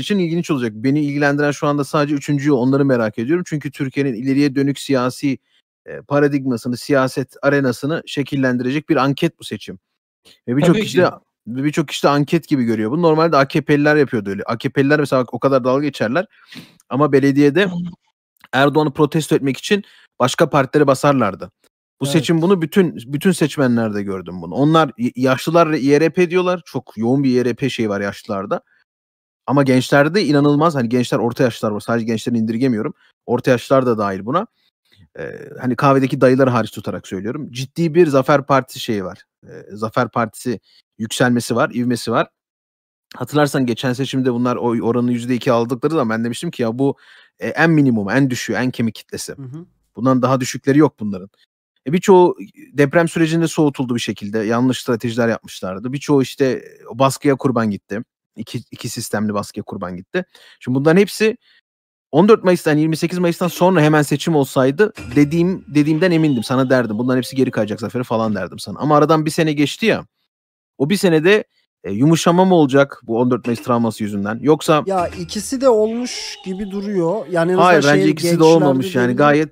için ilginç olacak. Beni ilgilendiren şu anda sadece üçüncüyü onları merak ediyorum. Çünkü Türkiye'nin ileriye dönük siyasi e, paradigmasını, siyaset arenasını şekillendirecek bir anket bu seçim. Ve birçok kişi de birçok kişi de anket gibi görüyor. bunu normalde AKP'liler yapıyordu öyle. AKP'liler mesela o kadar dalga geçerler. Ama belediyede Erdoğan'ı protesto etmek için başka partilere basarlardı. Bu evet. seçim bunu bütün bütün seçmenlerde gördüm bunu. Onlar yaşlılar YRP diyorlar. Çok yoğun bir YRP şeyi var yaşlılarda. Ama gençlerde inanılmaz hani gençler orta yaşlar var. Sadece gençleri indirgemiyorum. Orta yaşlar da dahil buna. Ee, hani kahvedeki dayıları hariç tutarak söylüyorum. Ciddi bir Zafer Partisi şeyi var. Ee, Zafer Partisi yükselmesi var, ivmesi var. Hatırlarsan geçen seçimde bunlar oy oranı %2 aldıkları da ben demiştim ki ya bu e, en minimum, en düşüğü, en kemik kitlesi. Hı hı. Bundan daha düşükleri yok bunların. E, birçoğu deprem sürecinde soğutuldu bir şekilde. Yanlış stratejiler yapmışlardı. Birçoğu işte baskıya kurban gitti. İki, iki sistemli baskıya kurban gitti. Şimdi bunların hepsi 14 Mayıs'tan 28 Mayıs'tan sonra hemen seçim olsaydı dediğim dediğimden emindim. Sana derdim bunların hepsi geri kayacak zaferi falan derdim sana. Ama aradan bir sene geçti ya. O bir senede e, yumuşama mı olacak bu 14 Mayıs travması yüzünden? Yoksa Ya ikisi de olmuş gibi duruyor. Yani Hayır bence şey ikisi de olmamış yani gayet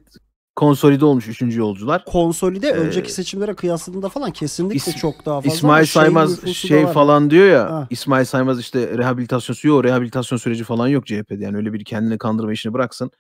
konsolide olmuş üçüncü yolcular. Konsolide ee, önceki seçimlere kıyasladığında falan kesinlikle is, çok daha fazla. İsmail şey Saymaz şey falan diyor ya. Ha. İsmail Saymaz işte rehabilitasyon yok, rehabilitasyon süreci falan yok CHP'de. Yani öyle bir kendini kandırma işini bıraksın.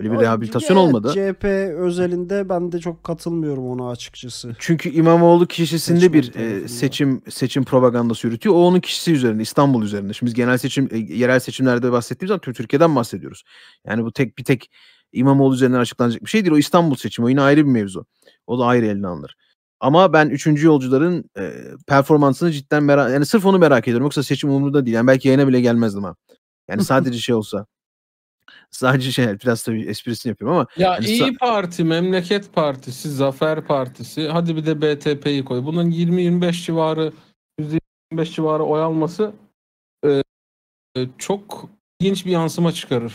Öyle bir rehabilitasyon evet, olmadı. CHP özelinde ben de çok katılmıyorum ona açıkçası. Çünkü İmamoğlu kişisinde bir e, seçim seçim propagandası yürütüyor. O onun kişisi üzerinde, İstanbul üzerinde. Şimdi biz genel seçim e, yerel seçimlerde bahsettiğimiz zaman Türkiye'den bahsediyoruz. Yani bu tek bir tek İmamoğlu üzerinden açıklanacak bir şey değil. O İstanbul seçimi o yine ayrı bir mevzu. O da ayrı eline alınır. Ama ben üçüncü yolcuların e, performansını cidden merak yani sırf onu merak ediyorum. Yoksa seçim umurumda değil. Yani belki yayına bile gelmezdim ha. Yani sadece şey olsa. Sadece şey biraz tabii esprisini yapıyorum ama. Ya hani İyi Parti, Memleket Partisi, Zafer Partisi, hadi bir de BTP'yi koy. Bunun 20-25 civarı %25 civarı oy alması e, e, çok ilginç bir yansıma çıkarır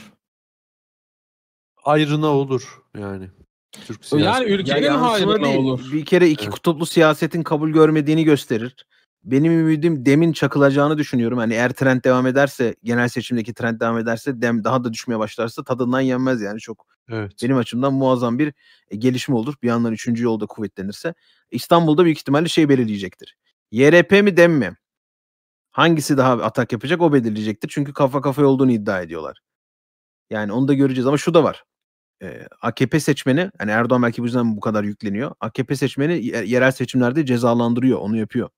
ayrına olur yani. Türk siyaseti. Yani ülkenin yani hayrına değil. olur. Bir kere iki evet. kutuplu siyasetin kabul görmediğini gösterir. Benim ümidim demin çakılacağını düşünüyorum. Hani eğer trend devam ederse, genel seçimdeki trend devam ederse, dem daha da düşmeye başlarsa tadından yenmez yani çok. Evet. Benim açımdan muazzam bir e, gelişme olur. Bir yandan üçüncü yolda kuvvetlenirse. İstanbul'da büyük ihtimalle şey belirleyecektir. YRP mi dem mi? Hangisi daha atak yapacak o belirleyecektir. Çünkü kafa kafaya olduğunu iddia ediyorlar. Yani onu da göreceğiz ama şu da var e, AKP seçmeni yani Erdoğan belki bu yüzden bu kadar yükleniyor. AKP seçmeni yerel seçimlerde cezalandırıyor, onu yapıyor.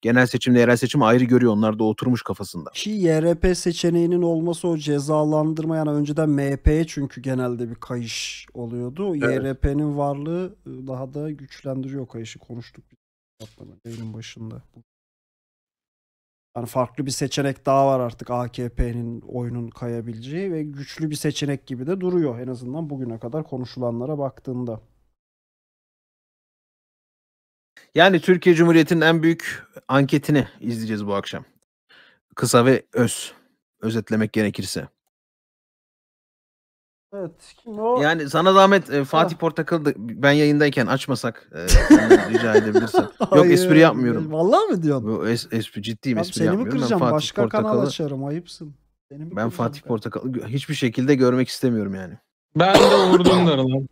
Genel seçimle yerel seçim ayrı görüyor. Onlar da oturmuş kafasında. Ki YRP seçeneğinin olması o cezalandırma yani önceden MHP'ye çünkü genelde bir kayış oluyordu. Evet. YRP'nin varlığı daha da güçlendiriyor kayışı konuştuk yayının başında. Hani farklı bir seçenek daha var artık AKP'nin oyunun kayabileceği ve güçlü bir seçenek gibi de duruyor en azından bugüne kadar konuşulanlara baktığında. Yani Türkiye Cumhuriyeti'nin en büyük anketini izleyeceğiz bu akşam. Kısa ve öz. Özetlemek gerekirse. Evet. Kim o? Yani sana zahmet e, Fatih ah. Portakal ben yayındayken açmasak e, rica edebilirsin. Yok Hayır, espri yapmıyorum. Vallahi mi diyorsun? Bu es, espri ciddiyim Abi espri seni mi yapmıyorum. Ben kıracağım? Fatih Başka kanal açarım. Ayıpsın. Seni mi ben Fatih Portakal'ı hiçbir şekilde görmek istemiyorum yani. Ben de Uğur Dündar'ı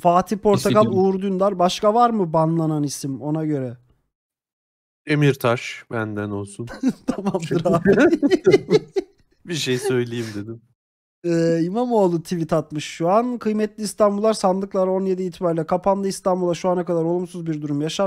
Fatih Portakal, Uğur Dündar. Başka var mı banlanan isim ona göre? Emirtaş benden olsun. Tamamdır abi. Bir şey söyleyeyim dedim. Ee, İmamoğlu tweet atmış şu an. Kıymetli İstanbullar sandıklar 17 itibariyle kapandı. İstanbul'a şu ana kadar olumsuz bir durum yaşanmadı.